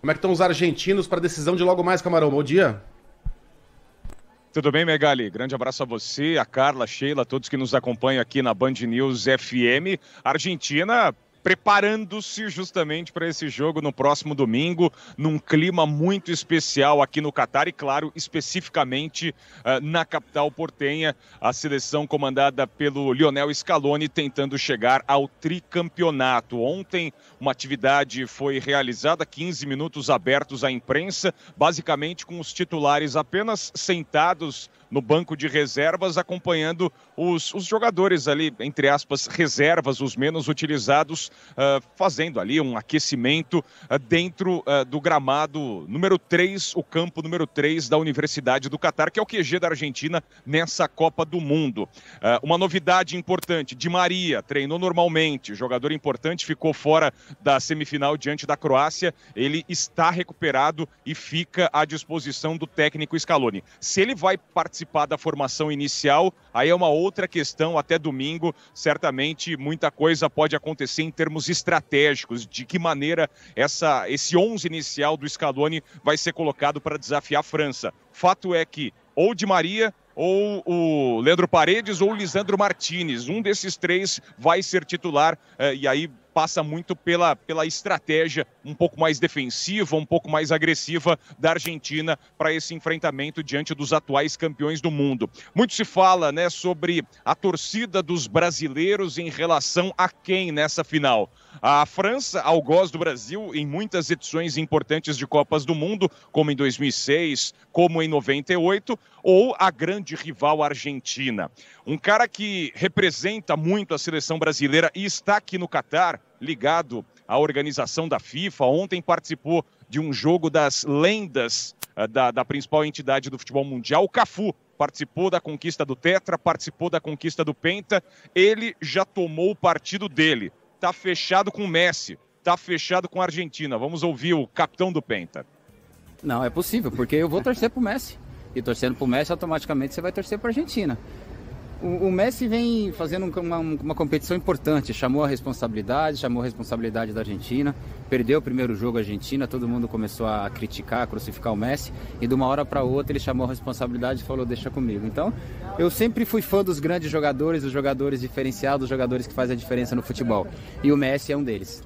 Como é que estão os argentinos para a decisão de logo mais, Camarão? Bom dia. Tudo bem, Megali? Grande abraço a você, a Carla, a Sheila, todos que nos acompanham aqui na Band News FM. Argentina preparando-se justamente para esse jogo no próximo domingo, num clima muito especial aqui no Catar e, claro, especificamente uh, na capital portenha, a seleção comandada pelo Lionel Scaloni tentando chegar ao tricampeonato. Ontem, uma atividade foi realizada, 15 minutos abertos à imprensa, basicamente com os titulares apenas sentados no banco de reservas, acompanhando os, os jogadores ali, entre aspas, reservas, os menos utilizados, uh, fazendo ali um aquecimento uh, dentro uh, do gramado número 3, o campo número 3 da Universidade do Catar, que é o QG da Argentina nessa Copa do mundo uma novidade importante: Di Maria treinou normalmente, jogador importante, ficou fora da semifinal diante da Croácia, ele está recuperado e fica à disposição do técnico Scaloni. Se ele vai participar participar da formação inicial. Aí é uma outra questão, até domingo, certamente muita coisa pode acontecer em termos estratégicos, de que maneira essa, esse 11 inicial do Scaloni vai ser colocado para desafiar a França. Fato é que ou de Maria ou o Leandro Paredes ou o Lisandro Martinez. Um desses três vai ser titular eh, e aí passa muito pela, pela estratégia um pouco mais defensiva, um pouco mais agressiva da Argentina para esse enfrentamento diante dos atuais campeões do mundo. Muito se fala né, sobre a torcida dos brasileiros em relação a quem nessa final. A França, algoz do Brasil, em muitas edições importantes de Copas do Mundo, como em 2006, como em 98, ou a grande rival Argentina. Um cara que representa muito a seleção brasileira e está aqui no Catar, ligado à organização da FIFA. Ontem participou de um jogo das lendas eh, da, da principal entidade do futebol mundial, o Cafu, participou da conquista do Tetra, participou da conquista do Penta, ele já tomou o partido dele. Tá fechado com o Messi, tá fechado com a Argentina. Vamos ouvir o capitão do Penta. Não, é possível, porque eu vou torcer pro Messi. E torcendo pro Messi, automaticamente você vai torcer pra Argentina o, Messi vem fazendo uma, uma, competição importante, chamou a responsabilidade, chamou a responsabilidade da Argentina, perdeu o primeiro jogo a Argentina, todo mundo começou a criticar, a crucificar o Messi, e de uma hora para outra ele chamou a responsabilidade e falou: deixa comigo. Então, eu sempre fui fã dos grandes jogadores, dos jogadores diferenciados, dos jogadores que fazem a diferença no futebol, e o Messi é um deles.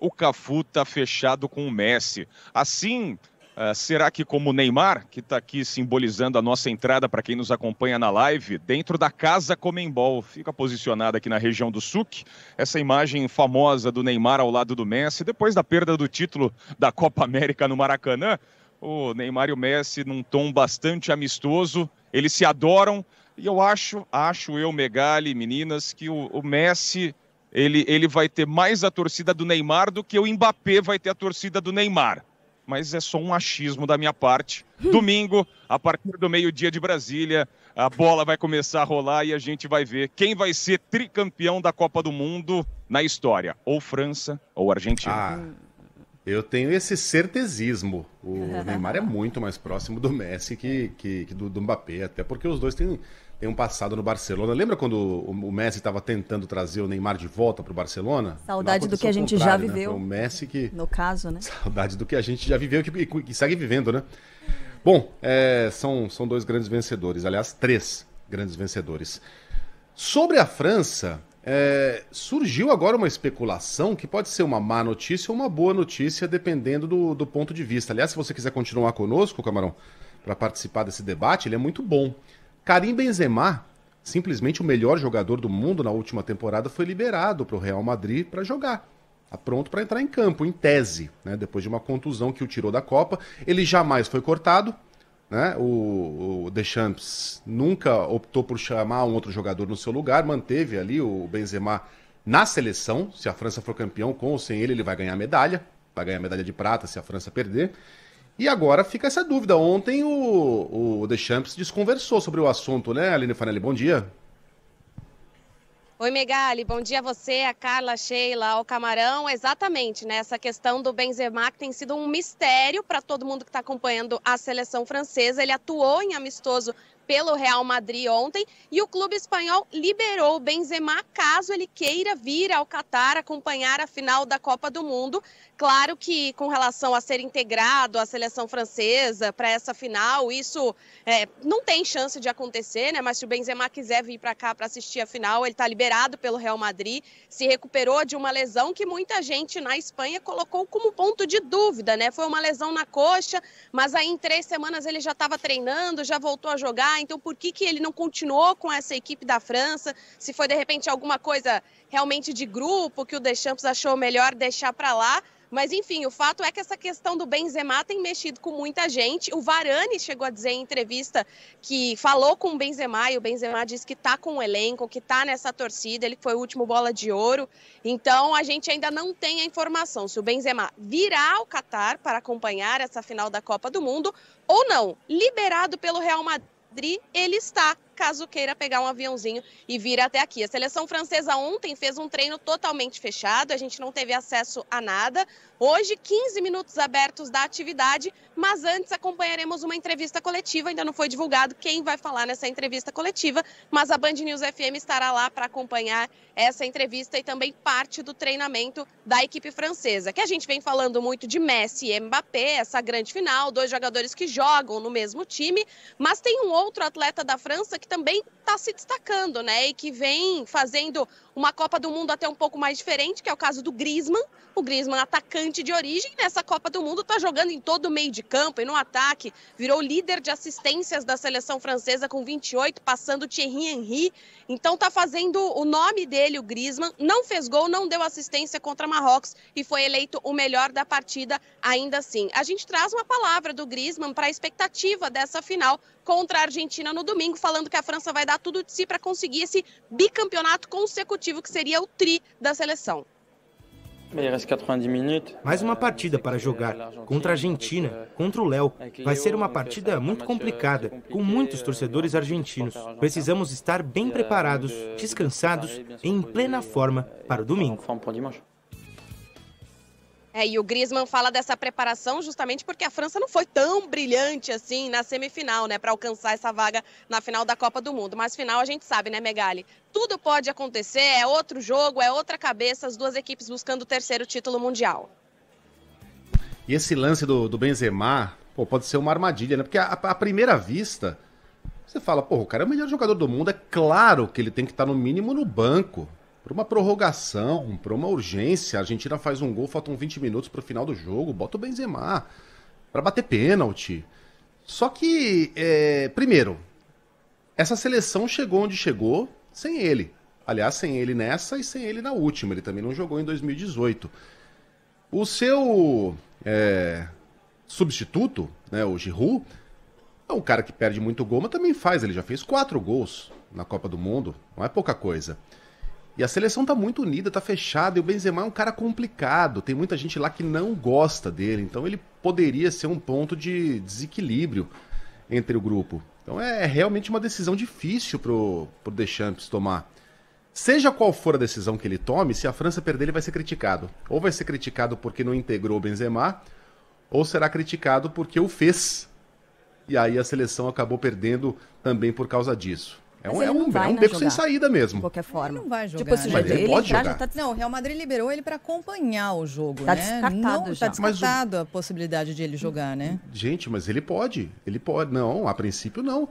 O Cafu tá fechado com o Messi. Assim, Uh, será que, como o Neymar, que está aqui simbolizando a nossa entrada para quem nos acompanha na live, dentro da Casa Comembol, fica posicionada aqui na região do SUC, essa imagem famosa do Neymar ao lado do Messi, depois da perda do título da Copa América no Maracanã, o Neymar e o Messi num tom bastante amistoso, eles se adoram, e eu acho, acho eu, Megali, meninas, que o, o Messi ele, ele vai ter mais a torcida do Neymar do que o Mbappé vai ter a torcida do Neymar mas é só um achismo da minha parte. Hum. Domingo, a partir do meio-dia de Brasília, a bola vai começar a rolar e a gente vai ver quem vai ser tricampeão da Copa do Mundo na história, ou França ou Argentina. Ah, eu tenho esse certezismo. O Neymar é muito mais próximo do Messi que, que, que do, do Mbappé, até porque os dois têm tem um passado no Barcelona. Lembra quando o Messi estava tentando trazer o Neymar de volta para o Barcelona? Saudade do que a gente já né? viveu. Né? O Messi que. No caso, né? Saudade do que a gente já viveu e que, que segue vivendo, né? Bom, é, são, são dois grandes vencedores, aliás, três grandes vencedores. Sobre a França, é, surgiu agora uma especulação que pode ser uma má notícia ou uma boa notícia, dependendo do, do ponto de vista. Aliás, se você quiser continuar conosco, Camarão, para participar desse debate, ele é muito bom. Karim Benzema, simplesmente o melhor jogador do mundo na última temporada, foi liberado para o Real Madrid para jogar. Tá pronto para entrar em campo, em tese, né? depois de uma contusão que o tirou da Copa. Ele jamais foi cortado. Né? O, o Deschamps nunca optou por chamar um outro jogador no seu lugar, manteve ali o Benzema na seleção. Se a França for campeão, com ou sem ele, ele vai ganhar medalha. Vai ganhar medalha de prata se a França perder. E agora fica essa dúvida. Ontem o, o Deschamps desconversou sobre o assunto, né, Aline Fanelli? Bom dia. Oi, Megali, bom dia a você, a Carla, a Sheila, ao Camarão. Exatamente, né? Essa questão do Benzema que tem sido um mistério para todo mundo que está acompanhando a seleção francesa. Ele atuou em amistoso pelo Real Madrid ontem e o clube espanhol liberou o Benzema caso ele queira vir ao Catar acompanhar a final da Copa do Mundo. Claro que com relação a ser integrado à seleção francesa para essa final, isso é, não tem chance de acontecer, né? Mas se o Benzema quiser vir para cá para assistir a final, ele está liberado pelo Real Madrid, se recuperou de uma lesão que muita gente na Espanha colocou como ponto de dúvida, né? Foi uma lesão na coxa, mas aí em três semanas ele já estava treinando, já voltou a jogar. Então por que, que ele não continuou com essa equipe da França? Se foi de repente alguma coisa realmente de grupo, que o Deschamps achou melhor deixar para lá. Mas enfim, o fato é que essa questão do Benzema tem mexido com muita gente. O Varane chegou a dizer em entrevista que falou com o Benzema e o Benzema disse que está com o elenco, que está nessa torcida, ele foi o último bola de ouro. Então a gente ainda não tem a informação se o Benzema virá ao Catar para acompanhar essa final da Copa do Mundo ou não. Liberado pelo Real Madrid, ele está caso queira pegar um aviãozinho e vir até aqui. A seleção francesa ontem fez um treino totalmente fechado, a gente não teve acesso a nada. Hoje, 15 minutos abertos da atividade, mas antes acompanharemos uma entrevista coletiva. Ainda não foi divulgado quem vai falar nessa entrevista coletiva, mas a Band News FM estará lá para acompanhar essa entrevista e também parte do treinamento da equipe francesa, que a gente vem falando muito de Messi e Mbappé, essa grande final, dois jogadores que jogam no mesmo time, mas tem um outro atleta da França que também está se destacando, né? E que vem fazendo uma Copa do Mundo até um pouco mais diferente, que é o caso do Griezmann. O Griezmann, atacante de origem, nessa Copa do Mundo está jogando em todo o meio de campo e no ataque. Virou líder de assistências da seleção francesa com 28, passando Thierry Henry. Então está fazendo o nome dele, o Griezmann. Não fez gol, não deu assistência contra Marrocos e foi eleito o melhor da partida ainda assim. A gente traz uma palavra do Griezmann para a expectativa dessa final contra a Argentina no domingo, falando que a França vai dar tudo de si para conseguir esse bicampeonato consecutivo objetivo que seria o tri da seleção. Mais uma partida para jogar contra a Argentina, contra o Léo. É Vai ser uma partida muito é complicada, é com muitos torcedores argentinos. Precisamos né? estar bem preparados, descansados e em plena forma para o domingo. É, e o Griezmann fala dessa preparação justamente porque a França não foi tão brilhante assim na semifinal, né, para alcançar essa vaga na final da Copa do Mundo. Mas final a gente sabe, né, Megali? Tudo pode acontecer, é outro jogo, é outra cabeça, as duas equipes buscando o terceiro título mundial. E esse lance do, do Benzema, pô, pode ser uma armadilha, né? Porque à, à primeira vista, você fala, pô, o cara é o melhor jogador do mundo, é claro que ele tem que estar tá no mínimo no banco. Para uma prorrogação, para uma urgência, a Argentina faz um gol, faltam 20 minutos para o final do jogo, bota o Benzema para bater pênalti. Só que, é, primeiro, essa seleção chegou onde chegou sem ele. Aliás, sem ele nessa e sem ele na última. Ele também não jogou em 2018. O seu é, substituto, né, o Giroud, é um cara que perde muito gol, mas também faz. Ele já fez quatro gols na Copa do Mundo. Não é pouca coisa. E a seleção tá muito unida, tá fechada, e o Benzema é um cara complicado. Tem muita gente lá que não gosta dele, então ele poderia ser um ponto de desequilíbrio entre o grupo. Então é, é realmente uma decisão difícil pro, pro Deschamps tomar. Seja qual for a decisão que ele tome, se a França perder, ele vai ser criticado. Ou vai ser criticado porque não integrou o Benzema, ou será criticado porque o fez. E aí a seleção acabou perdendo também por causa disso. É um, é um, vai, é um né, beco jogar, sem saída mesmo. De qualquer forma. Ele não vai tipo, jogar. Tipo, se né? ele, ele pode tá jogar. Tá... Não, o Real Madrid liberou ele para acompanhar o jogo, tá né? Descartado não, já. Tá descartado mas, a possibilidade de ele jogar, né? Gente, mas ele pode. Ele pode. Não, a princípio não.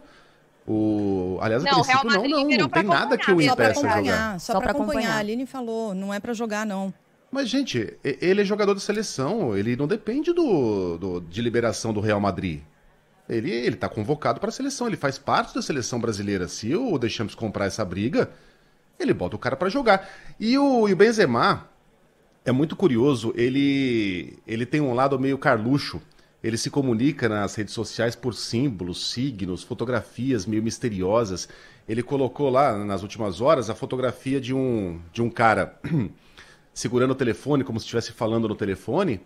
O... Aliás, não, a princípio não, não. Não tem nada que o impeça a jogar. Só, para acompanhar. acompanhar. A Aline falou, não é para jogar, não. Mas, gente, ele é jogador da seleção, ele não depende do, do de liberação do Real Madrid ele ele tá convocado para a seleção, ele faz parte da seleção brasileira. Se o deixamos comprar essa briga, ele bota o cara para jogar. E o, e o Benzema é muito curioso, ele ele tem um lado meio carluxo. Ele se comunica nas redes sociais por símbolos, signos, fotografias meio misteriosas. Ele colocou lá nas últimas horas a fotografia de um de um cara segurando o telefone como se estivesse falando no telefone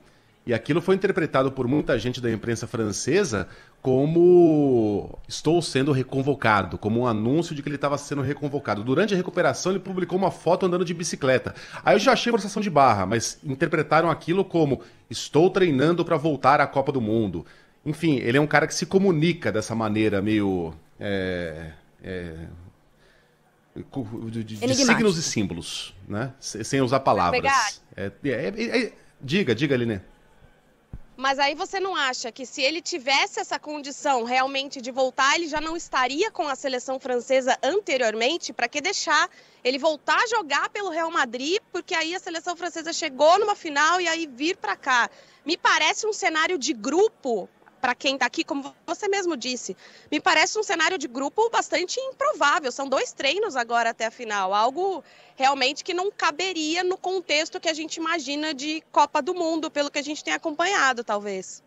e aquilo foi interpretado por muita gente da imprensa francesa como estou sendo reconvocado, como um anúncio de que ele estava sendo reconvocado. Durante a recuperação, ele publicou uma foto andando de bicicleta. Aí eu já achei forçação de barra, mas interpretaram aquilo como estou treinando para voltar à Copa do Mundo. Enfim, ele é um cara que se comunica dessa maneira meio. É, é, de, de, de signos e símbolos, né? Sem usar palavras. É, é, é, é, diga, diga, Liné. Mas aí você não acha que se ele tivesse essa condição realmente de voltar, ele já não estaria com a seleção francesa anteriormente? Para que deixar ele voltar a jogar pelo Real Madrid? Porque aí a seleção francesa chegou numa final e aí vir para cá. Me parece um cenário de grupo para quem está aqui, como você mesmo disse, me parece um cenário de grupo bastante improvável. São dois treinos agora até a final, algo realmente que não caberia no contexto que a gente imagina de Copa do Mundo, pelo que a gente tem acompanhado, talvez.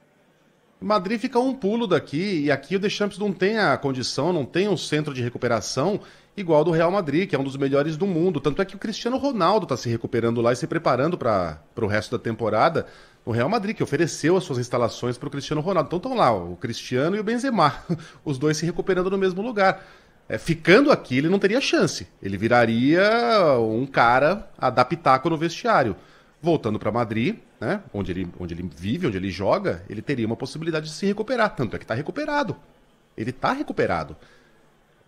Madrid fica um pulo daqui, e aqui o Deschamps não tem a condição, não tem um centro de recuperação igual ao do Real Madrid, que é um dos melhores do mundo. Tanto é que o Cristiano Ronaldo está se recuperando lá e se preparando para o resto da temporada o Real Madrid, que ofereceu as suas instalações para o Cristiano Ronaldo. Então estão lá, o Cristiano e o Benzema, os dois se recuperando no mesmo lugar. É, ficando aqui, ele não teria chance. Ele viraria um cara adaptado no vestiário. Voltando para Madrid, né, onde, ele, onde ele vive, onde ele joga, ele teria uma possibilidade de se recuperar. Tanto é que está recuperado. Ele está recuperado.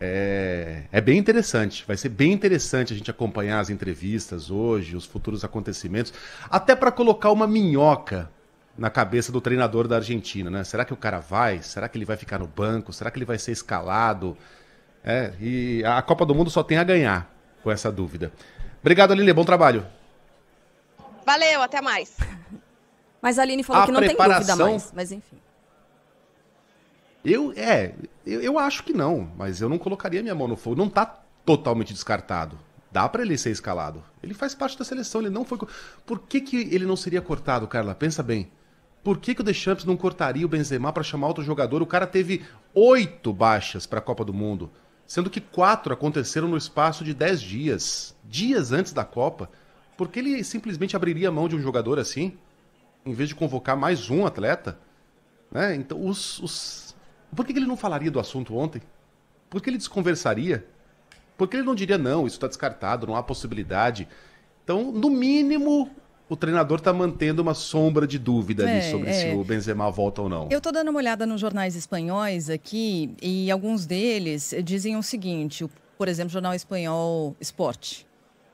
É, é, bem interessante. Vai ser bem interessante a gente acompanhar as entrevistas hoje, os futuros acontecimentos, até para colocar uma minhoca na cabeça do treinador da Argentina, né? Será que o cara vai? Será que ele vai ficar no banco? Será que ele vai ser escalado? É, e a Copa do Mundo só tem a ganhar com essa dúvida. Obrigado, Aline. Bom trabalho. Valeu, até mais. Mas a Aline falou a que não tem dúvida mais, mas enfim. Eu, é, eu, eu, acho que não, mas eu não colocaria minha mão no fogo. Não está totalmente descartado. Dá para ele ser escalado. Ele faz parte da seleção, ele não foi. Por que, que ele não seria cortado, Carla? Pensa bem. Por que, que o Deschamps não cortaria o Benzema para chamar outro jogador? O cara teve oito baixas para a Copa do Mundo, sendo que quatro aconteceram no espaço de dez dias, dias antes da Copa. Por que ele simplesmente abriria a mão de um jogador assim, em vez de convocar mais um atleta? Né? Então, os, os por que ele não falaria do assunto ontem? Por que ele desconversaria? Por que ele não diria, não, isso está descartado, não há possibilidade? Então, no mínimo, o treinador está mantendo uma sombra de dúvida é, ali sobre é. se o Benzema volta ou não. Eu estou dando uma olhada nos jornais espanhóis aqui e alguns deles dizem o seguinte, por exemplo, o jornal espanhol Esporte,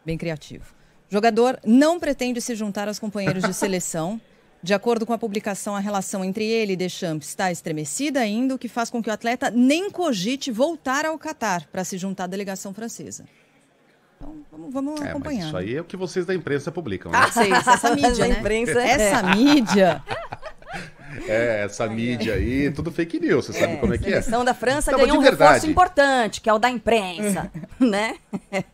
bem criativo. Jogador não pretende se juntar aos companheiros de seleção de acordo com a publicação, a relação entre ele e Deschamps está estremecida ainda, o que faz com que o atleta nem cogite voltar ao Catar para se juntar à delegação francesa. Então, vamos, vamos é, acompanhar. Isso aí é o que vocês da imprensa publicam. Né? Ah, sei, essa mídia, né? imprensa, essa é. mídia. É, essa mídia é. aí, tudo fake news, você é, sabe como é que é. A seleção da França então, ganhou um verdade. reforço importante, que é o da imprensa, né?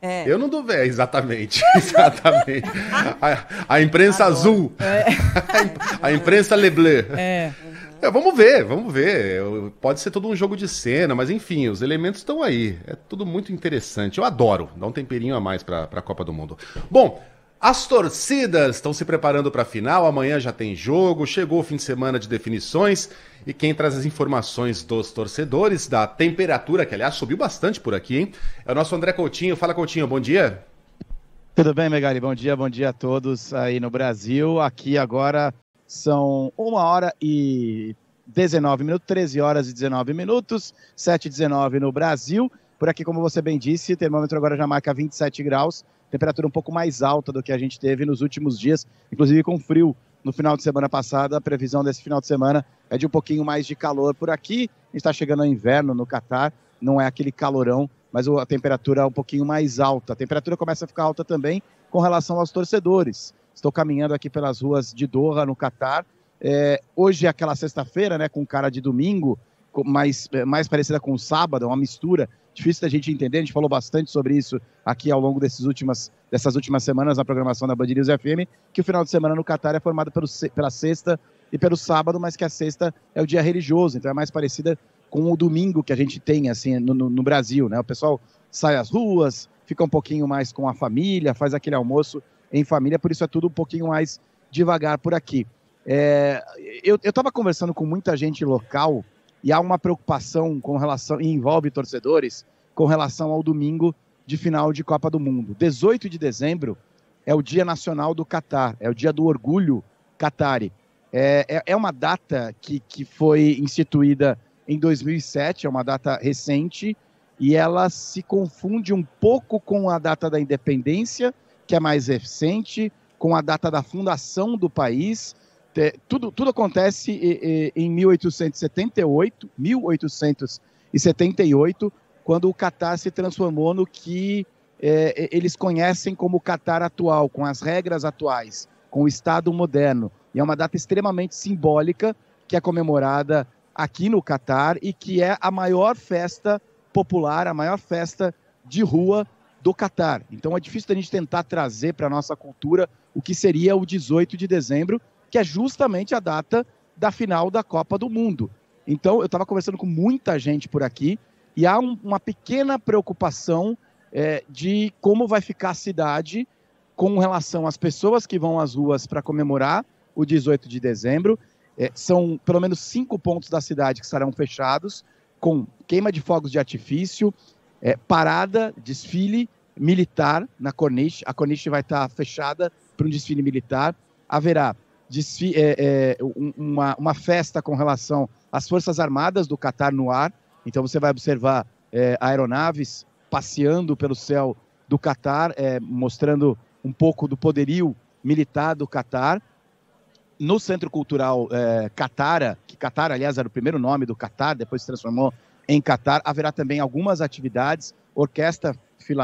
É. Eu não dou exatamente. Exatamente. A, a imprensa azul. É. A imprensa Leblé. É, vamos ver, vamos ver. Pode ser todo um jogo de cena, mas enfim, os elementos estão aí. É tudo muito interessante. Eu adoro. Dá um temperinho a mais para a Copa do Mundo. Bom, as torcidas estão se preparando para a final, amanhã já tem jogo, chegou o fim de semana de definições e quem traz as informações dos torcedores, da temperatura, que aliás subiu bastante por aqui, hein? É o nosso André Coutinho. Fala Coutinho, bom dia. Tudo bem, Megali? Bom dia, bom dia a todos aí no Brasil. Aqui agora são uma hora e 19 minutos, 13 horas e 19 minutos, 7 e 19 no Brasil. Por aqui, como você bem disse, o termômetro agora já marca 27 graus, temperatura um pouco mais alta do que a gente teve nos últimos dias, inclusive com frio no final de semana passada. A previsão desse final de semana é de um pouquinho mais de calor por aqui. Está chegando o inverno no Catar, não é aquele calorão, mas a temperatura é um pouquinho mais alta. A temperatura começa a ficar alta também com relação aos torcedores. Estou caminhando aqui pelas ruas de Doha, no Catar. É, hoje é aquela sexta-feira, né, com cara de domingo, mais, mais parecida com sábado, é uma mistura difícil da gente entender, a gente falou bastante sobre isso aqui ao longo desses últimas, dessas últimas semanas na programação da Band News FM, que o final de semana no Catar é formado pelo, pela sexta e pelo sábado, mas que a sexta é o dia religioso, então é mais parecida com o domingo que a gente tem assim no, no, no Brasil, né? O pessoal sai às ruas, fica um pouquinho mais com a família, faz aquele almoço em família, por isso é tudo um pouquinho mais devagar por aqui. É, eu estava conversando com muita gente local e há uma preocupação com relação e envolve torcedores com relação ao domingo de final de Copa do Mundo. 18 de dezembro é o Dia Nacional do Catar, é o Dia do Orgulho Catari. É, é, é uma data que, que foi instituída em 2007, é uma data recente, e ela se confunde um pouco com a data da independência, que é mais recente, com a data da fundação do país é, tudo, tudo acontece em 1878, 1878, quando o Catar se transformou no que é, eles conhecem como o Catar atual, com as regras atuais, com o Estado moderno. E é uma data extremamente simbólica que é comemorada aqui no Catar e que é a maior festa popular, a maior festa de rua do Catar. Então é difícil a gente tentar trazer para a nossa cultura o que seria o 18 de dezembro, que é justamente a data da final da Copa do Mundo. Então, eu estava conversando com muita gente por aqui e há um, uma pequena preocupação é, de como vai ficar a cidade com relação às pessoas que vão às ruas para comemorar o 18 de dezembro. É, são pelo menos cinco pontos da cidade que serão fechados, com queima de fogos de artifício, é, parada, desfile militar na Corniche. A Corniche vai estar tá fechada para um desfile militar. Haverá desfi, é, é, uma, uma festa com relação às Forças Armadas do Catar no ar. Então você vai observar é, aeronaves passeando pelo céu do Catar, é, mostrando um pouco do poderio militar do Catar. No Centro Cultural é, Catara, que Catar, aliás, era o primeiro nome do Catar, depois se transformou em Catar, haverá também algumas atividades, orquestra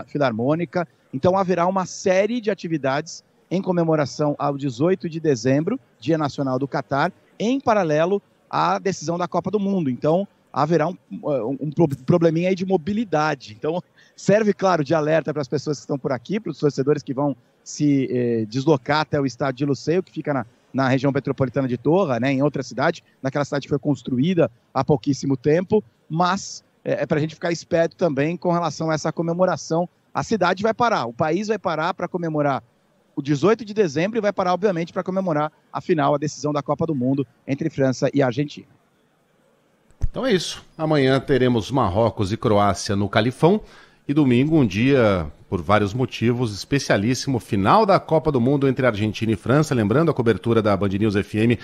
filarmônica. Então haverá uma série de atividades em comemoração ao 18 de dezembro, Dia Nacional do Catar, em paralelo à decisão da Copa do Mundo. Então, haverá um, um probleminha aí de mobilidade. Então, serve, claro, de alerta para as pessoas que estão por aqui, para os torcedores que vão se eh, deslocar até o estádio de Luceio, que fica na, na região metropolitana de Torra, né, em outra cidade, naquela cidade que foi construída há pouquíssimo tempo, mas eh, é para a gente ficar esperto também com relação a essa comemoração. A cidade vai parar, o país vai parar para comemorar o 18 de dezembro e vai parar, obviamente, para comemorar a final, a decisão da Copa do Mundo entre França e Argentina. Então é isso. Amanhã teremos Marrocos e Croácia no Califão. E domingo, um dia, por vários motivos, especialíssimo final da Copa do Mundo entre Argentina e França. Lembrando a cobertura da Band News FM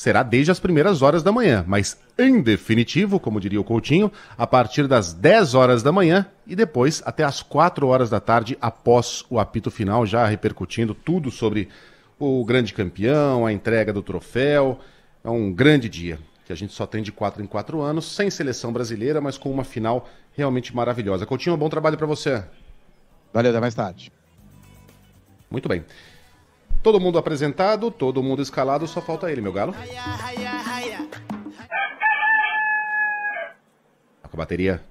será desde as primeiras horas da manhã, mas em definitivo, como diria o Coutinho, a partir das 10 horas da manhã e depois até as 4 horas da tarde após o apito final, já repercutindo tudo sobre o grande campeão, a entrega do troféu. É um grande dia que a gente só tem de 4 em 4 anos, sem seleção brasileira, mas com uma final realmente maravilhosa. Coutinho, bom trabalho para você. Valeu, até mais tarde. Muito bem. Todo mundo apresentado, todo mundo escalado, só falta ele, meu galo. Tá com a bateria.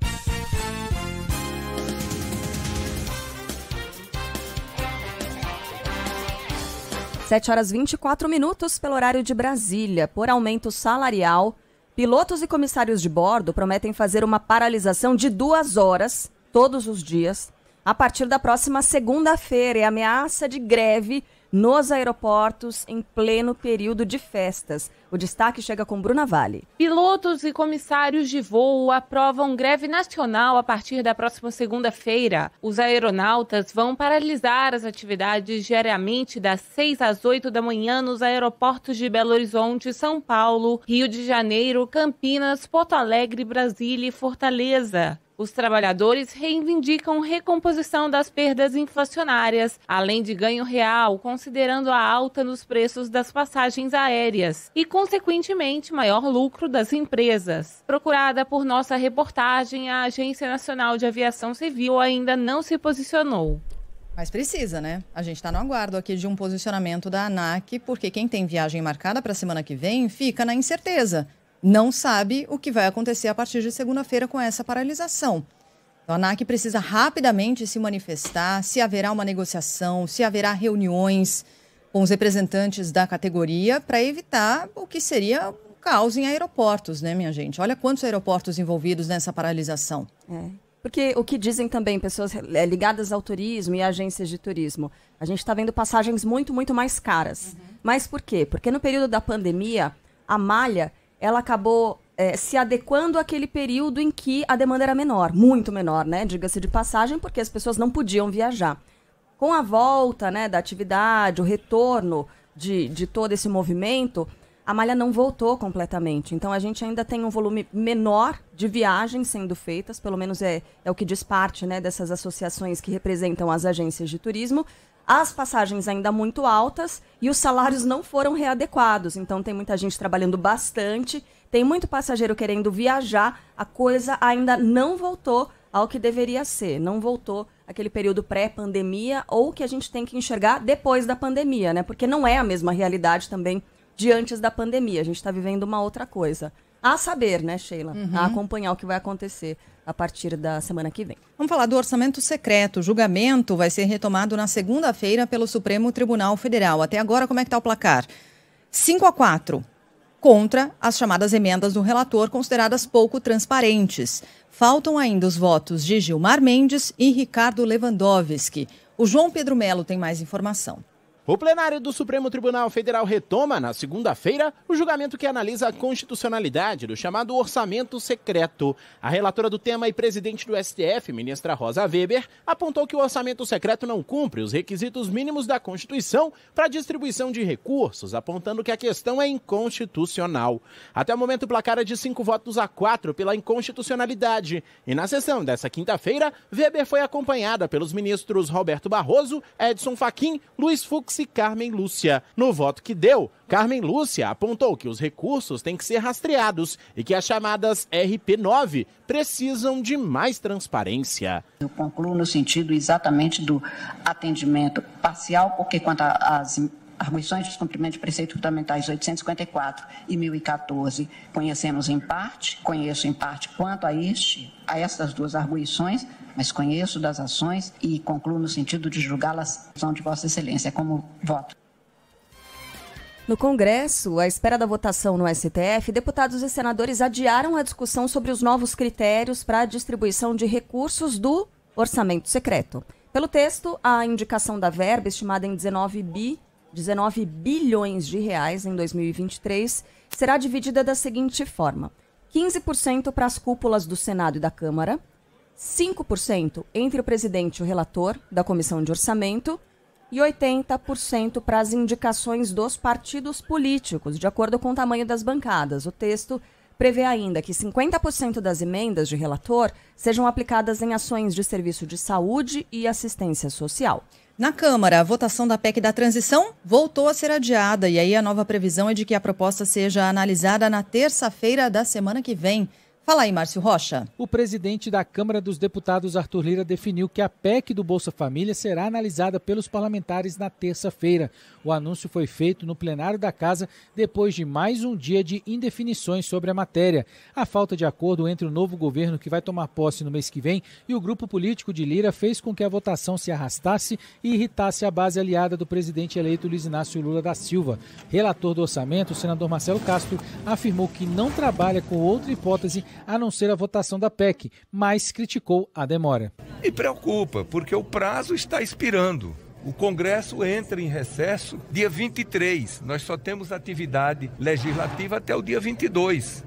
Sete horas 24 minutos pelo horário de Brasília. Por aumento salarial, pilotos e comissários de bordo prometem fazer uma paralisação de duas horas todos os dias a partir da próxima segunda-feira. E é ameaça de greve nos aeroportos em pleno período de festas. O destaque chega com Bruna Vale. Pilotos e comissários de voo aprovam greve nacional a partir da próxima segunda-feira. Os aeronautas vão paralisar as atividades diariamente das 6 às 8 da manhã nos aeroportos de Belo Horizonte, São Paulo, Rio de Janeiro, Campinas, Porto Alegre, Brasília e Fortaleza. Os trabalhadores reivindicam recomposição das perdas inflacionárias, além de ganho real, considerando a alta nos preços das passagens aéreas e, consequentemente, maior lucro das empresas. Procurada por nossa reportagem, a Agência Nacional de Aviação Civil ainda não se posicionou. Mas precisa, né? A gente está no aguardo aqui de um posicionamento da ANAC, porque quem tem viagem marcada para a semana que vem fica na incerteza não sabe o que vai acontecer a partir de segunda-feira com essa paralisação. Então, a ANAC precisa rapidamente se manifestar, se haverá uma negociação, se haverá reuniões com os representantes da categoria para evitar o que seria um caos em aeroportos, né, minha gente? Olha quantos aeroportos envolvidos nessa paralisação. É. Porque o que dizem também pessoas é, ligadas ao turismo e agências de turismo, a gente está vendo passagens muito, muito mais caras. Uhum. Mas por quê? Porque no período da pandemia, a malha ela acabou é, se adequando àquele período em que a demanda era menor, muito menor, né? Diga-se de passagem, porque as pessoas não podiam viajar. Com a volta né, da atividade, o retorno de, de todo esse movimento, a malha não voltou completamente. Então a gente ainda tem um volume menor de viagens sendo feitas, pelo menos é, é o que diz parte né, dessas associações que representam as agências de turismo as passagens ainda muito altas e os salários não foram readequados. Então tem muita gente trabalhando bastante, tem muito passageiro querendo viajar, a coisa ainda não voltou ao que deveria ser, não voltou aquele período pré-pandemia ou que a gente tem que enxergar depois da pandemia, né? Porque não é a mesma realidade também de antes da pandemia. A gente está vivendo uma outra coisa a saber, né, Sheila? Uhum. A acompanhar o que vai acontecer a partir da semana que vem. Vamos falar do orçamento secreto. O julgamento vai ser retomado na segunda-feira pelo Supremo Tribunal Federal. Até agora, como é que está o placar? 5 a 4 contra as chamadas emendas do relator, consideradas pouco transparentes. Faltam ainda os votos de Gilmar Mendes e Ricardo Lewandowski. O João Pedro Melo tem mais informação. O plenário do Supremo Tribunal Federal retoma, na segunda-feira, o julgamento que analisa a constitucionalidade do chamado orçamento secreto. A relatora do tema e presidente do STF, ministra Rosa Weber, apontou que o orçamento secreto não cumpre os requisitos mínimos da Constituição para a distribuição de recursos, apontando que a questão é inconstitucional. Até o momento, o placar é de cinco votos a quatro pela inconstitucionalidade. E na sessão dessa quinta-feira, Weber foi acompanhada pelos ministros Roberto Barroso, Edson Fachin, Luiz Fux Carmen Lúcia. No voto que deu, Carmen Lúcia apontou que os recursos têm que ser rastreados e que as chamadas RP9 precisam de mais transparência. Eu concluo no sentido exatamente do atendimento parcial, porque quanto às arguições de descumprimento de preceitos fundamentais 854 e 1014, conhecemos em parte, conheço em parte quanto a este, a estas duas arguições, mas conheço das ações e concluo no sentido de julgá-las são de Vossa Excelência como voto. No Congresso, à espera da votação no STF, deputados e senadores adiaram a discussão sobre os novos critérios para a distribuição de recursos do orçamento secreto. Pelo texto, a indicação da verba, estimada em 19 bi, 19 bilhões de reais em 2023, será dividida da seguinte forma: 15% para as cúpulas do Senado e da Câmara, 5% entre o presidente e o relator da Comissão de Orçamento e 80% para as indicações dos partidos políticos, de acordo com o tamanho das bancadas. O texto prevê ainda que 50% das emendas de relator sejam aplicadas em ações de serviço de saúde e assistência social. Na Câmara, a votação da PEC da transição voltou a ser adiada e aí a nova previsão é de que a proposta seja analisada na terça-feira da semana que vem. Fala aí, Márcio Rocha. O presidente da Câmara dos Deputados, Arthur Lira, definiu que a PEC do Bolsa Família será analisada pelos parlamentares na terça-feira. O anúncio foi feito no plenário da Casa depois de mais um dia de indefinições sobre a matéria. A falta de acordo entre o novo governo que vai tomar posse no mês que vem e o grupo político de Lira fez com que a votação se arrastasse e irritasse a base aliada do presidente eleito Luiz Inácio Lula da Silva. Relator do orçamento, o senador Marcelo Castro, afirmou que não trabalha com outra hipótese a não ser a votação da PEC, mas criticou a demora. E preocupa, porque o prazo está expirando. O Congresso entra em recesso dia 23. Nós só temos atividade legislativa até o dia 22.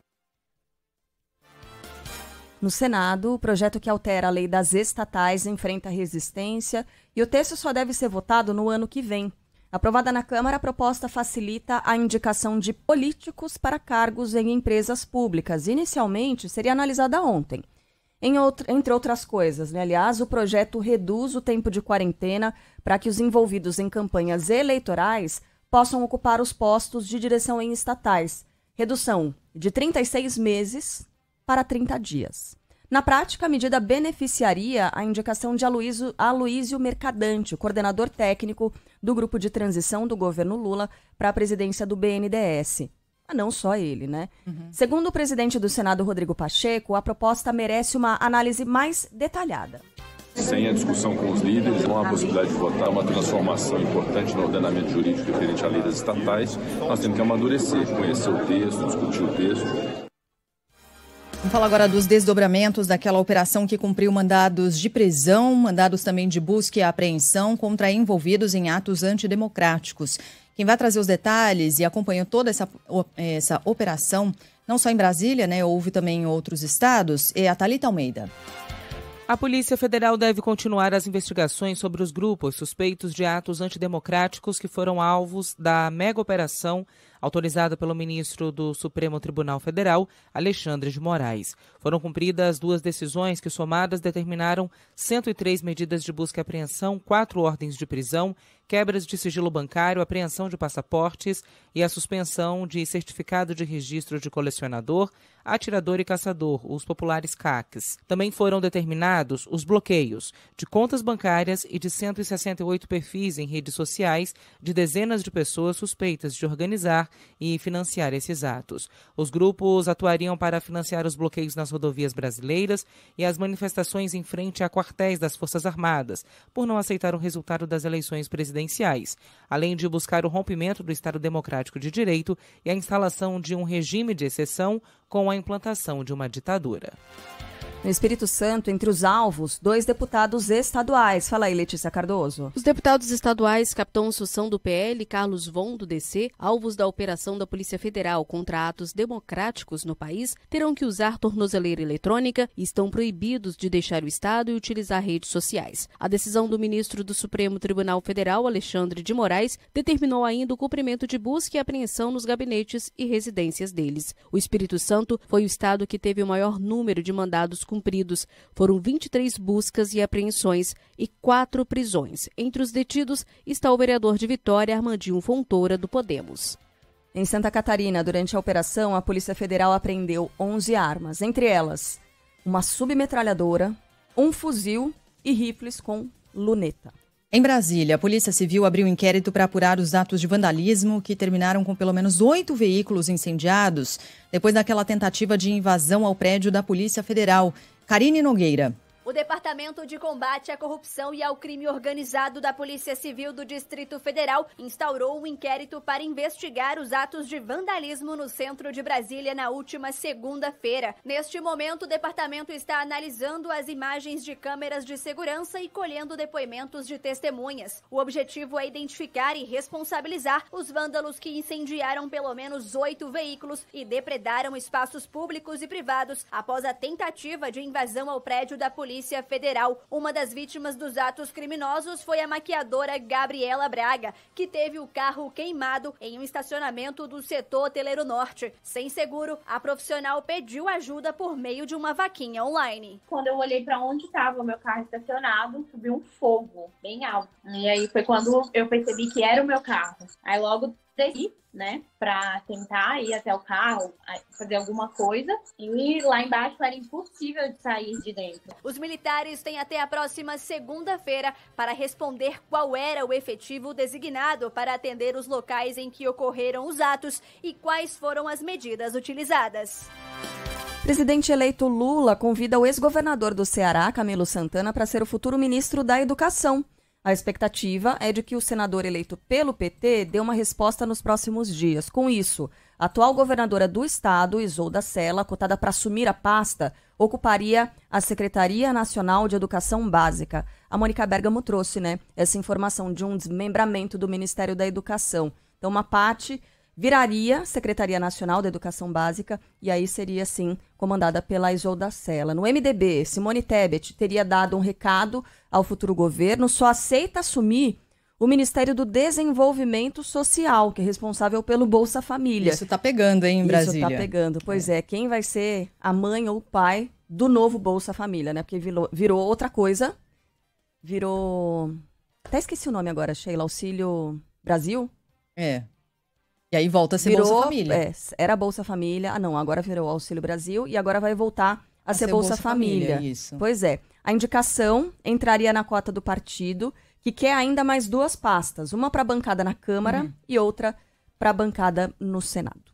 No Senado, o projeto que altera a lei das estatais enfrenta resistência e o texto só deve ser votado no ano que vem. Aprovada na Câmara, a proposta facilita a indicação de políticos para cargos em empresas públicas. Inicialmente, seria analisada ontem. entre outras coisas, né? aliás, o projeto reduz o tempo de quarentena para que os envolvidos em campanhas eleitorais possam ocupar os postos de direção em estatais. Redução de 36 meses para 30 dias. Na prática, a medida beneficiaria a indicação de Aloysio, Aloysio Mercadante, coordenador técnico do grupo de transição do governo Lula para a presidência do BNDES. Mas não só ele, né? Uhum. Segundo o presidente do Senado, Rodrigo Pacheco, a proposta merece uma análise mais detalhada. Sem a discussão com os líderes, não há possibilidade de votar uma transformação importante no ordenamento jurídico referente à lei das estatais. Nós temos que amadurecer, conhecer o texto, discutir o texto. Vamos falar agora dos desdobramentos daquela operação que cumpriu mandados de prisão, mandados também de busca e apreensão contra envolvidos em atos antidemocráticos. Quem vai trazer os detalhes e acompanhou toda essa, eh, essa operação, não só em Brasília, né, houve também em outros estados, é a Thalita Almeida. A Polícia Federal deve continuar as investigações sobre os grupos suspeitos de atos antidemocráticos que foram alvos da mega operação autorizada pelo ministro do Supremo Tribunal Federal, Alexandre de Moraes. Foram cumpridas duas decisões que, somadas, determinaram 103 medidas de busca e apreensão, quatro ordens de prisão quebras de sigilo bancário, apreensão de passaportes e a suspensão de certificado de registro de colecionador, atirador e caçador, os populares CACs. Também foram determinados os bloqueios de contas bancárias e de 168 perfis em redes sociais de dezenas de pessoas suspeitas de organizar e financiar esses atos. Os grupos atuariam para financiar os bloqueios nas rodovias brasileiras e as manifestações em frente a quartéis das Forças Armadas, por não aceitar o resultado das eleições presidenciais presidenciais, além de buscar o rompimento do Estado Democrático de Direito e a instalação de um regime de exceção com a implantação de uma ditadura. No Espírito Santo, entre os alvos, dois deputados estaduais. Fala aí, Letícia Cardoso. Os deputados estaduais Capitão Sussão do PL e Carlos Von do DC, alvos da operação da Polícia Federal contra atos democráticos no país, terão que usar tornozeleira eletrônica e estão proibidos de deixar o Estado e utilizar redes sociais. A decisão do ministro do Supremo Tribunal Federal, Alexandre de Moraes, determinou ainda o cumprimento de busca e apreensão nos gabinetes e residências deles. O Espírito Santo foi o estado que teve o maior número de mandados cumpridos. Foram 23 buscas e apreensões e quatro prisões. Entre os detidos está o vereador de Vitória, Armandinho Fontoura, do Podemos. Em Santa Catarina, durante a operação, a Polícia Federal apreendeu 11 armas, entre elas uma submetralhadora, um fuzil e rifles com luneta. Em Brasília, a Polícia Civil abriu inquérito para apurar os atos de vandalismo que terminaram com pelo menos oito veículos incendiados depois daquela tentativa de invasão ao prédio da Polícia Federal. Karine Nogueira. O Departamento de Combate à Corrupção e ao Crime Organizado da Polícia Civil do Distrito Federal instaurou um inquérito para investigar os atos de vandalismo no centro de Brasília na última segunda-feira. Neste momento, o departamento está analisando as imagens de câmeras de segurança e colhendo depoimentos de testemunhas. O objetivo é identificar e responsabilizar os vândalos que incendiaram pelo menos oito veículos e depredaram espaços públicos e privados após a tentativa de invasão ao prédio da polícia Polícia Federal. Uma das vítimas dos atos criminosos foi a maquiadora Gabriela Braga, que teve o carro queimado em um estacionamento do setor Teleiro Norte. Sem seguro, a profissional pediu ajuda por meio de uma vaquinha online. Quando eu olhei para onde estava o meu carro estacionado, subiu um fogo bem alto. E aí foi quando eu percebi que era o meu carro. Aí logo desci, né, para tentar ir até o carro, fazer alguma coisa. E lá embaixo era impossível de sair de dentro. Os militares têm até a próxima segunda-feira para responder qual era o efetivo designado para atender os locais em que ocorreram os atos e quais foram as medidas utilizadas. Presidente eleito Lula convida o ex-governador do Ceará, Camilo Santana, para ser o futuro ministro da Educação. A expectativa é de que o senador eleito pelo PT dê uma resposta nos próximos dias. Com isso, a atual governadora do estado, Isolda Sela, cotada para assumir a pasta, ocuparia a Secretaria Nacional de Educação Básica. A Mônica Bergamo trouxe né, essa informação de um desmembramento do Ministério da Educação. Então, uma parte viraria Secretaria Nacional da Educação Básica e aí seria, sim, comandada pela Isolda Sela. No MDB, Simone Tebet teria dado um recado ao futuro governo, só aceita assumir o Ministério do Desenvolvimento Social, que é responsável pelo Bolsa Família. Isso está pegando, hein, Brasil? Brasília? Isso está pegando. Pois é. é, quem vai ser a mãe ou o pai do novo Bolsa Família, né? Porque virou, virou outra coisa. Virou. Até esqueci o nome agora, Sheila. Auxílio Brasil? É. E aí volta a ser virou, Bolsa Família. É, era Bolsa Família. Ah, não, agora virou Auxílio Brasil e agora vai voltar a, a ser, ser, Bolsa, Bolsa Família. Família. Isso. Pois é. A indicação entraria na cota do partido, que quer ainda mais duas pastas: uma para a bancada na Câmara hum. e outra para a bancada no Senado.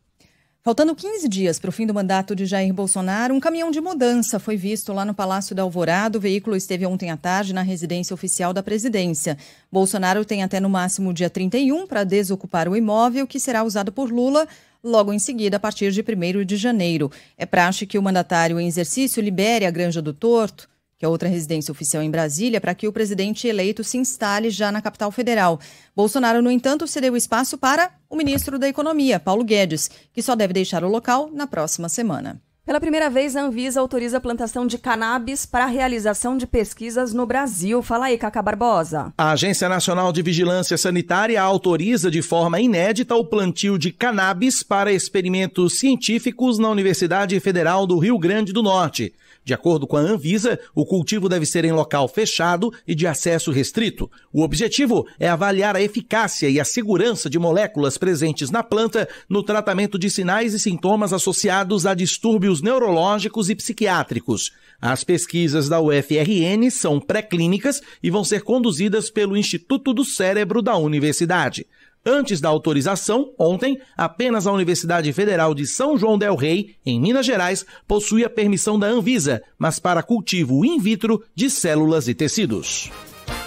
Faltando 15 dias para o fim do mandato de Jair Bolsonaro, um caminhão de mudança foi visto lá no Palácio da Alvorada. O veículo esteve ontem à tarde na residência oficial da presidência. Bolsonaro tem até no máximo dia 31 para desocupar o imóvel, que será usado por Lula logo em seguida, a partir de 1 de janeiro. É praxe que o mandatário em exercício libere a Granja do Torto que é outra residência oficial em Brasília, para que o presidente eleito se instale já na capital federal. Bolsonaro, no entanto, cedeu espaço para o ministro da Economia, Paulo Guedes, que só deve deixar o local na próxima semana. Pela primeira vez, a Anvisa autoriza a plantação de cannabis para a realização de pesquisas no Brasil. Fala aí, Cacá Barbosa. A Agência Nacional de Vigilância Sanitária autoriza de forma inédita o plantio de cannabis para experimentos científicos na Universidade Federal do Rio Grande do Norte. De acordo com a Anvisa, o cultivo deve ser em local fechado e de acesso restrito. O objetivo é avaliar a eficácia e a segurança de moléculas presentes na planta no tratamento de sinais e sintomas associados a distúrbios neurológicos e psiquiátricos. As pesquisas da UFRN são pré-clínicas e vão ser conduzidas pelo Instituto do Cérebro da Universidade. Antes da autorização, ontem, apenas a Universidade Federal de São João del Rei, em Minas Gerais, possuía permissão da Anvisa, mas para cultivo in vitro de células e tecidos.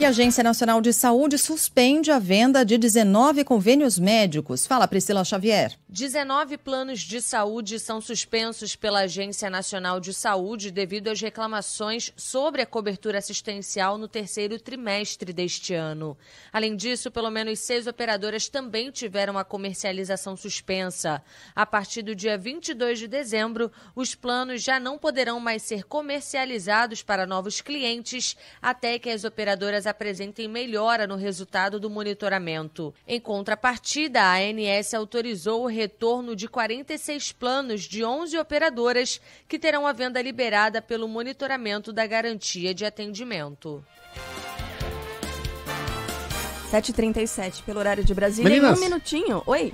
E a Agência Nacional de Saúde suspende a venda de 19 convênios médicos. Fala, Priscila Xavier. 19 planos de saúde são suspensos pela Agência Nacional de Saúde devido às reclamações sobre a cobertura assistencial no terceiro trimestre deste ano. Além disso, pelo menos seis operadoras também tiveram a comercialização suspensa. A partir do dia 22 de dezembro, os planos já não poderão mais ser comercializados para novos clientes até que as operadoras apresentem melhora no resultado do monitoramento. Em contrapartida, a ANS autorizou o retorno de 46 planos de 11 operadoras que terão a venda liberada pelo monitoramento da garantia de atendimento. 7h37 pelo horário de Brasília. Meninas. Em um minutinho. Oi.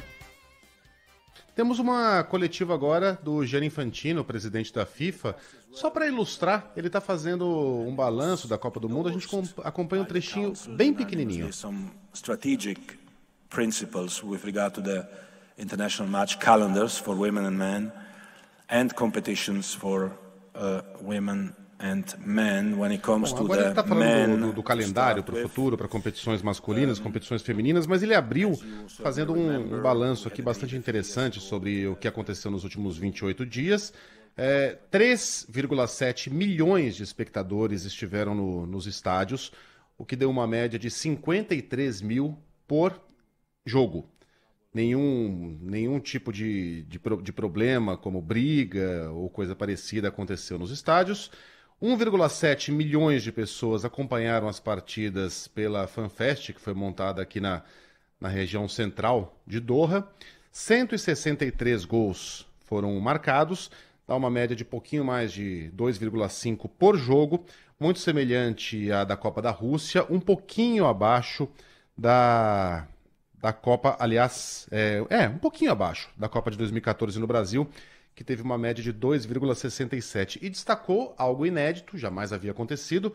Temos uma coletiva agora do Gianni Infantino, presidente da FIFA. Só para ilustrar, ele está fazendo um balanço da Copa do Mundo. A gente acompanha um trechinho bem pequenininho. strategic principles with regard to the international match calendars for women and men and competitions for uh, women Bom, agora ele está falando do, do, do calendário para o futuro, para competições masculinas, competições femininas, mas ele abriu fazendo um, um balanço aqui bastante interessante sobre o que aconteceu nos últimos 28 dias. É, 3,7 milhões de espectadores estiveram no, nos estádios, o que deu uma média de 53 mil por jogo nenhum, nenhum tipo de, de, de, problema, como briga ou coisa parecida, aconteceu nos estádios. 1,7 milhões de pessoas acompanharam as partidas pela FanFest, que foi montada aqui na, na região central de Doha. 163 gols foram marcados, dá uma média de pouquinho mais de 2,5 por jogo, muito semelhante à da Copa da Rússia, um pouquinho abaixo da, da Copa, aliás, é, é um pouquinho abaixo da Copa de 2014 no Brasil, que teve uma média de 2,67 e destacou algo inédito, jamais havia acontecido,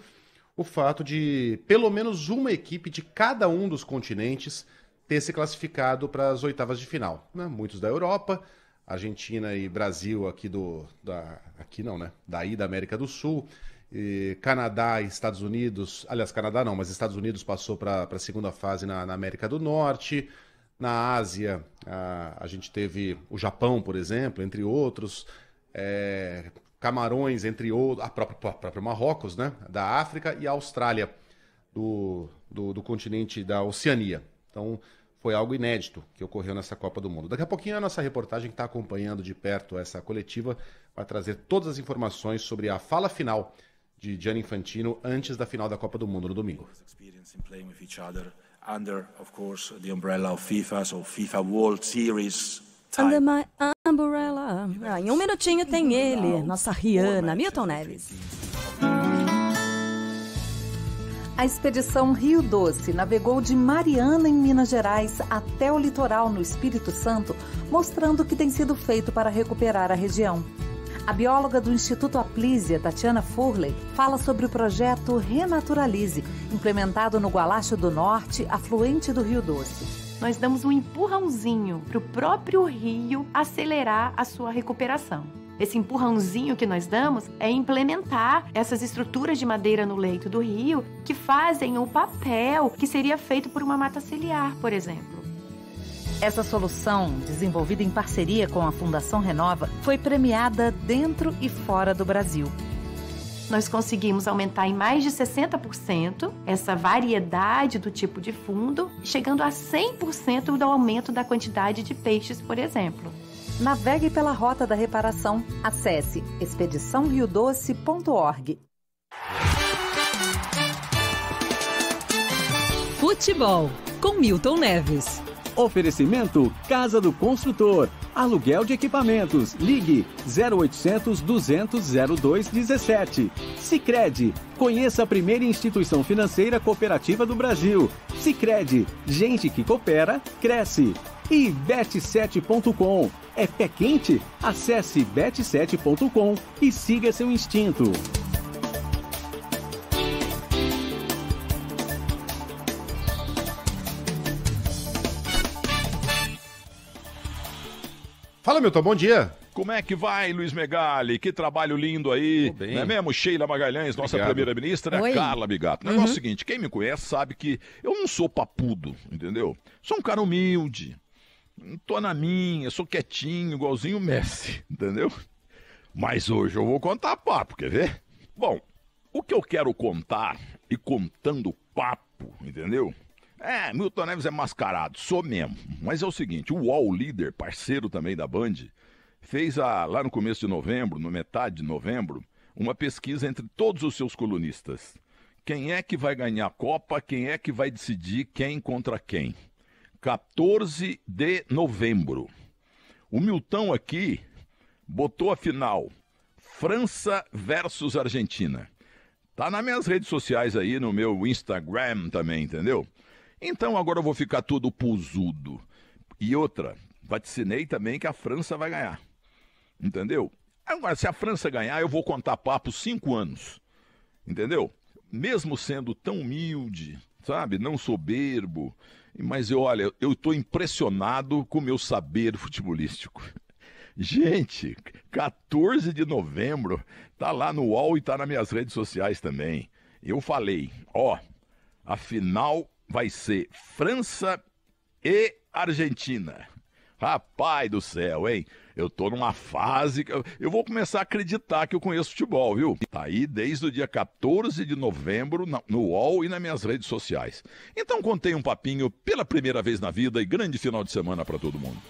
o fato de pelo menos uma equipe de cada um dos continentes ter se classificado para as oitavas de final. Né? Muitos da Europa, Argentina e Brasil aqui do da aqui não, né? Daí da América do Sul, e Canadá e Estados Unidos, aliás, Canadá não, mas Estados Unidos passou para a segunda fase na, na América do Norte, na Ásia, a, a gente teve o Japão, por exemplo, entre outros, é, Camarões, entre outros, a própria, a própria Marrocos, né? Da África e a Austrália, do, do, do continente da Oceania. Então, foi algo inédito que ocorreu nessa Copa do Mundo. Daqui a pouquinho a nossa reportagem que está acompanhando de perto essa coletiva vai trazer todas as informações sobre a fala final de Gianni Infantino antes da final da Copa do Mundo no domingo under, of course, the umbrella of FIFA, so FIFA World Series. Under my umbrella. Ah, em um minutinho tem ele, nossa Rihanna, é Milton Neves. A expedição Rio Doce navegou de Mariana, em Minas Gerais, até o litoral, no Espírito Santo, mostrando o que tem sido feito para recuperar a região. A bióloga do Instituto Aplísia, Tatiana Furley, fala sobre o projeto Renaturalize, implementado no Gualacho do Norte, afluente do Rio Doce nós damos um empurrãozinho para o próprio rio acelerar a sua recuperação. Esse empurrãozinho que nós damos é implementar essas estruturas de madeira no leito do rio que fazem o papel que seria feito por uma mata ciliar, por exemplo. Essa solução, desenvolvida em parceria com a Fundação Renova, foi premiada dentro e fora do Brasil nós conseguimos aumentar em mais de 60% essa variedade do tipo de fundo, chegando a 100% do aumento da quantidade de peixes, por exemplo. Navegue pela rota da reparação. Acesse expediçãoriodoce.org. Futebol com Milton Neves. Oferecimento Casa do Construtor. Aluguel de equipamentos. Ligue 0800 200 0217. Sicredi. Conheça a primeira instituição financeira cooperativa do Brasil. Sicredi. Gente que coopera cresce. E bet7.com. É pé quente? Acesse bet7.com e siga seu instinto. Fala, Milton, bom dia. Como é que vai, Luiz Megali? Que trabalho lindo aí. Tudo bem. Não é mesmo? Sheila Magalhães, nossa primeira-ministra, né? Carla Bigato. O negócio é o uhum. seguinte, quem me conhece sabe que eu não sou papudo, entendeu? Sou um cara humilde, tô na minha, sou quietinho, igualzinho o Messi, entendeu? Mas hoje eu vou contar papo, quer ver? Bom, o que eu quero contar e contando papo, entendeu? É, Milton Neves é mascarado, sou mesmo. Mas é o seguinte, o UOL líder, parceiro também da Band, fez a, lá no começo de novembro, no metade de novembro, uma pesquisa entre todos os seus colunistas. Quem é que vai ganhar a Copa? Quem é que vai decidir quem contra quem? 14 de novembro. O Milton aqui botou a final França versus Argentina. Tá nas minhas redes sociais aí, no meu Instagram também, entendeu? Então agora eu vou ficar todo pusudo E outra, vacinei também que a França vai ganhar. Entendeu? Agora, se a França ganhar, eu vou contar papo cinco anos. Entendeu? Mesmo sendo tão humilde, sabe? Não soberbo. Mas eu, olha, eu estou impressionado com o meu saber futebolístico. Gente, 14 de novembro, tá lá no UOL e tá nas minhas redes sociais também. Eu falei, ó, a final vai ser França e Argentina. Rapaz do céu, hein? Eu tô numa fase. Que eu vou começar a acreditar que eu conheço futebol, viu? Tá aí desde o dia 14 de novembro no UOL e nas minhas redes sociais. Então contei um papinho pela primeira vez na vida e grande final de semana para todo mundo.